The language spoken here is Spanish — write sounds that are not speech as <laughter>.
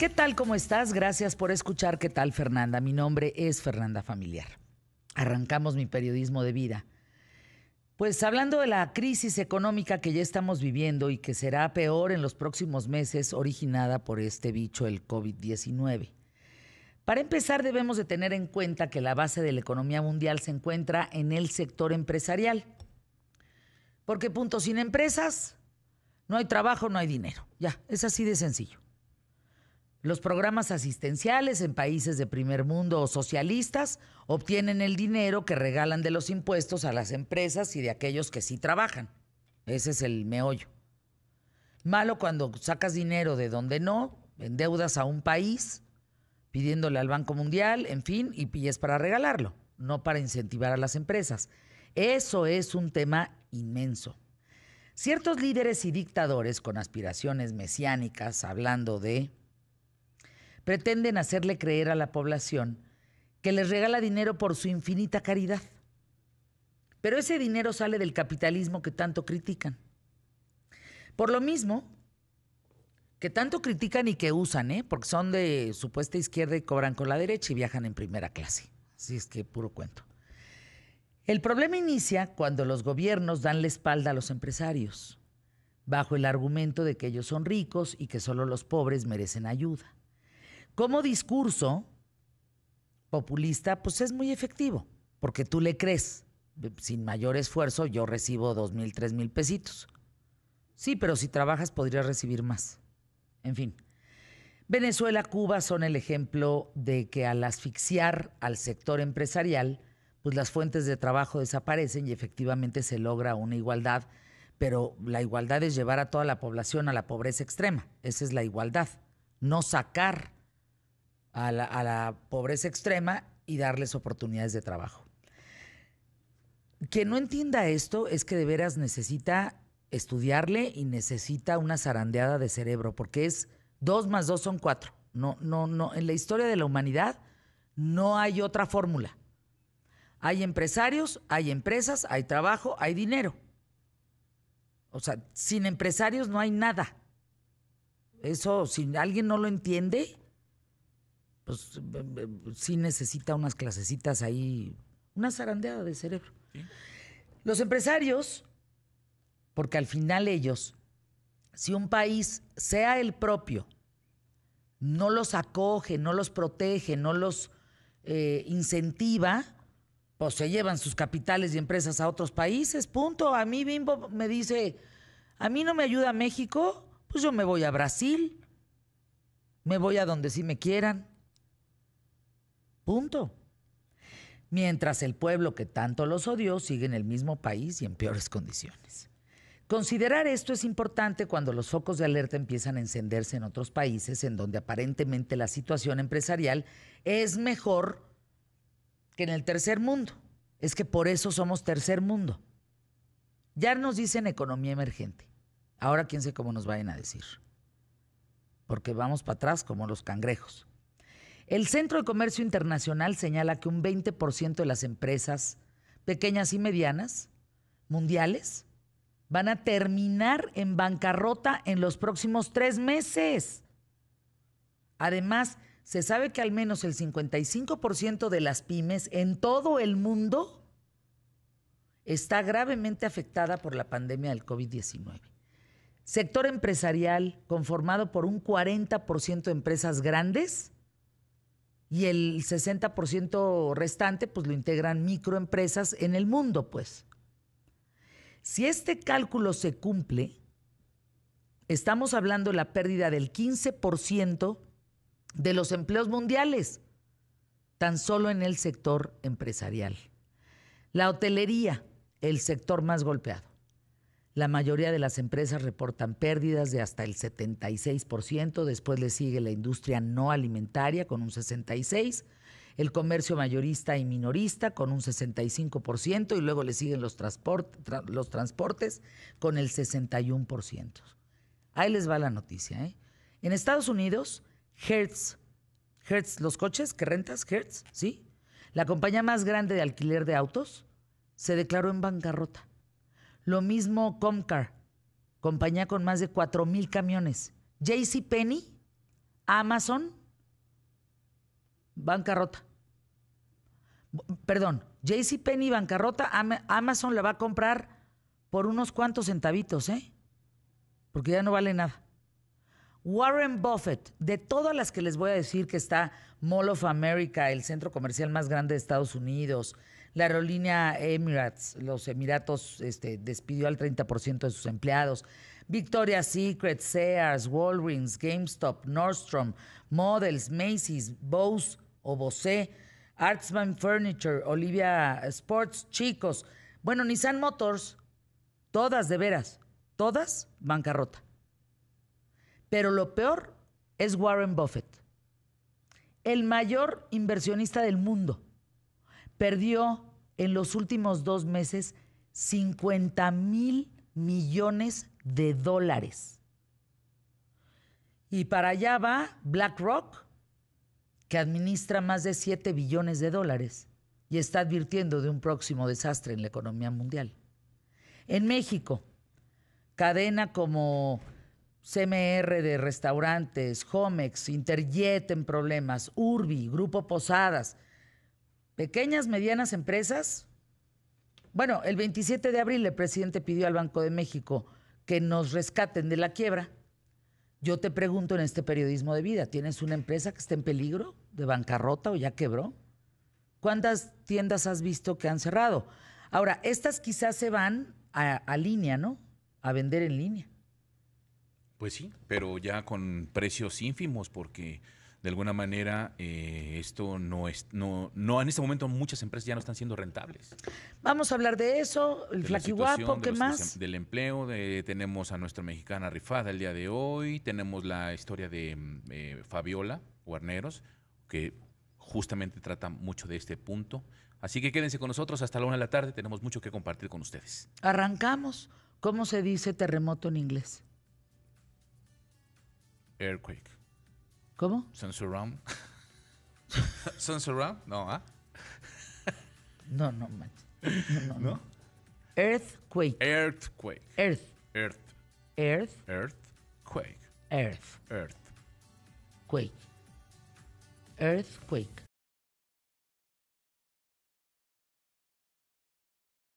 ¿Qué tal? ¿Cómo estás? Gracias por escuchar. ¿Qué tal, Fernanda? Mi nombre es Fernanda Familiar. Arrancamos mi periodismo de vida. Pues hablando de la crisis económica que ya estamos viviendo y que será peor en los próximos meses originada por este bicho, el COVID-19. Para empezar, debemos de tener en cuenta que la base de la economía mundial se encuentra en el sector empresarial. Porque punto, sin empresas no hay trabajo, no hay dinero. Ya, es así de sencillo. Los programas asistenciales en países de primer mundo o socialistas obtienen el dinero que regalan de los impuestos a las empresas y de aquellos que sí trabajan. Ese es el meollo. Malo cuando sacas dinero de donde no, endeudas a un país pidiéndole al Banco Mundial, en fin, y pilles para regalarlo, no para incentivar a las empresas. Eso es un tema inmenso. Ciertos líderes y dictadores con aspiraciones mesiánicas, hablando de pretenden hacerle creer a la población que les regala dinero por su infinita caridad. Pero ese dinero sale del capitalismo que tanto critican. Por lo mismo, que tanto critican y que usan, ¿eh? porque son de supuesta izquierda y cobran con la derecha y viajan en primera clase. Así es que puro cuento. El problema inicia cuando los gobiernos dan la espalda a los empresarios, bajo el argumento de que ellos son ricos y que solo los pobres merecen ayuda. Como discurso populista, pues es muy efectivo, porque tú le crees. Sin mayor esfuerzo, yo recibo dos mil, tres mil pesitos. Sí, pero si trabajas podrías recibir más. En fin. Venezuela, Cuba son el ejemplo de que al asfixiar al sector empresarial, pues las fuentes de trabajo desaparecen y efectivamente se logra una igualdad, pero la igualdad es llevar a toda la población a la pobreza extrema, esa es la igualdad, no sacar a la, pobreza extrema y darles oportunidades de trabajo. Quien no entienda esto es que de veras necesita estudiarle y necesita una zarandeada de cerebro, porque es dos más dos son cuatro. No, no, no. En la historia de la humanidad no hay otra fórmula. Hay empresarios, hay empresas, hay trabajo, hay dinero. O sea, sin empresarios no hay nada. Eso, si alguien no lo entiende, si pues, necesita unas clasecitas ahí, una zarandeada de cerebro. Los empresarios, porque al final ellos, si un país, sea el propio, no los acoge, no los protege, no los eh, incentiva, pues se llevan sus capitales y empresas a otros países, punto. A mí Bimbo me dice, a mí no me ayuda México, pues yo me voy a Brasil, me voy a donde sí me quieran. Punto. Mientras el pueblo que tanto los odió sigue en el mismo país y en peores condiciones. Considerar esto es importante cuando los focos de alerta empiezan a encenderse en otros países en donde aparentemente la situación empresarial es mejor que en el tercer mundo. Es que por eso somos tercer mundo. Ya nos dicen economía emergente. Ahora quién sé cómo nos vayan a decir. Porque vamos para atrás como los cangrejos. El Centro de Comercio Internacional señala que un 20% de las empresas pequeñas y medianas mundiales van a terminar en bancarrota en los próximos tres meses. Además, se sabe que al menos el 55% de las pymes en todo el mundo está gravemente afectada por la pandemia del COVID-19. Sector empresarial conformado por un 40% de empresas grandes y el 60% restante pues lo integran microempresas en el mundo, pues. Si este cálculo se cumple, estamos hablando de la pérdida del 15% de los empleos mundiales, tan solo en el sector empresarial. La hotelería, el sector más golpeado. La mayoría de las empresas reportan pérdidas de hasta el 76%, después le sigue la industria no alimentaria con un 66%, el comercio mayorista y minorista con un 65% y luego le siguen los, transportes, con el 61%. Ahí les va la noticia. ¿eh? En Estados Unidos, Hertz, Hertz, los coches que rentas, Hertz, ¿sí? La compañía más grande de alquiler de autos se declaró en bancarrota. Lo mismo Comcar, compañía con más de 4 mil camiones. JCPenney, Amazon, bancarrota. Perdón, JCPenney bancarrota, Amazon la va a comprar por unos cuantos centavitos, ¿eh? Porque ya no vale nada. Warren Buffett, de todas las que les voy a decir que está Mall of America, el centro comercial más grande de Estados Unidos, la aerolínea Emirates, los Emiratos, este, despidió al 30% de sus empleados. Victoria's Secret, Sears, Walgreens, GameStop, Nordstrom, Models, Macy's, Bose o Artsman Furniture, Olivia Sports, Chicos. Bueno, Nissan Motors, todas de veras, todas bancarrota. Pero lo peor es Warren Buffett, el mayor inversionista del mundo perdió en los últimos dos meses 50 mil millones de dólares. Y para allá va BlackRock, que administra más de 7 billones de dólares y está advirtiendo de un próximo desastre en la economía mundial. En México, cadena como CMR de restaurantes, Homex, Interjet en problemas, Urbi, Grupo Posadas, Pequeñas, medianas empresas. Bueno, el 27 de abril el presidente pidió al Banco de México que nos rescaten de la quiebra. Yo te pregunto en este periodismo de vida, ¿tienes una empresa que está en peligro de bancarrota o ya quebró? ¿Cuántas tiendas has visto que han cerrado? Ahora, estas quizás se van a, a línea, ¿no? A vender en línea. Pues sí, pero ya con precios ínfimos porque de alguna manera eh, esto no es, no, no, en este momento muchas empresas ya no están siendo rentables. Vamos a hablar de eso, el flaquiguapo, ¿qué más? Del empleo, tenemos a nuestra mexicana rifada el día de hoy, tenemos la historia de mm, eh, Fabiola Guarneros, que justamente trata mucho de este punto. Así que quédense con nosotros hasta la una de la tarde, tenemos mucho que compartir con ustedes. Arrancamos. ¿Cómo se dice terremoto en inglés? Earthquake. ¿Cómo? Sensoram. <laughs> Sensoram, No, ¿ah? no, no, man. No, no, ¿No? no, Earthquake. Earthquake. Earth. Earth. Earth. Earthquake. Earth. Earth. Quake. Earthquake.